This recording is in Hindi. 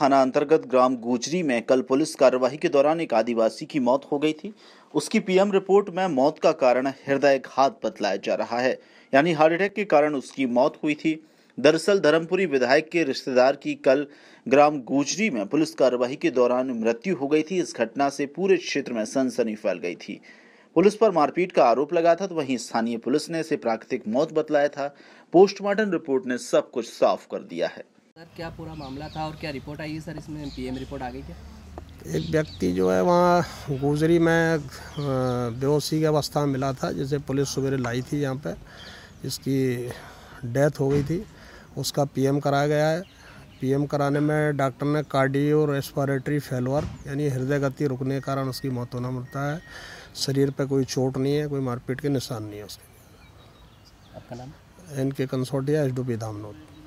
थाना अंतर्गत ग्राम गुजरी में कल पुलिस कार्यवाही के दौरान एक आदिवासी की मौत हो गई थी उसकी पीएम रिपोर्ट में मौत का कारण हृदय घात बतलाया जा रहा है यानी हार्ट अटैक के कारण उसकी मौत हुई थी दरअसल धर्मपुरी विधायक के रिश्तेदार की कल ग्राम गुजरी में पुलिस कार्यवाही के दौरान मृत्यु हो गई थी इस घटना से पूरे क्षेत्र में सनसनी फैल गई थी पुलिस पर मारपीट का आरोप लगा था तो वहीं स्थानीय पुलिस ने इसे प्राकृतिक मौत बतलाया था पोस्टमार्टम रिपोर्ट ने सब कुछ साफ कर दिया है क्या पूरा मामला था और क्या रिपोर्ट आई है सर इसमें पीएम रिपोर्ट आ गई क्या एक व्यक्ति जो है वहाँ गुजरी में बेहोशी की अवस्था में मिला था जिसे पुलिस सवेरे लाई थी यहाँ पर इसकी डेथ हो गई थी उसका पीएम कराया गया है पीएम कराने में डॉक्टर ने कार्डियो रेस्पिरेटरी फेलवर यानी हृदय गति रुकने के कारण उसकी मौत होना मिलता है शरीर पर कोई चोट नहीं है कोई मारपीट के निशान नहीं है उसके आपका नाम एन के कंसोटिया एच डी धामनोद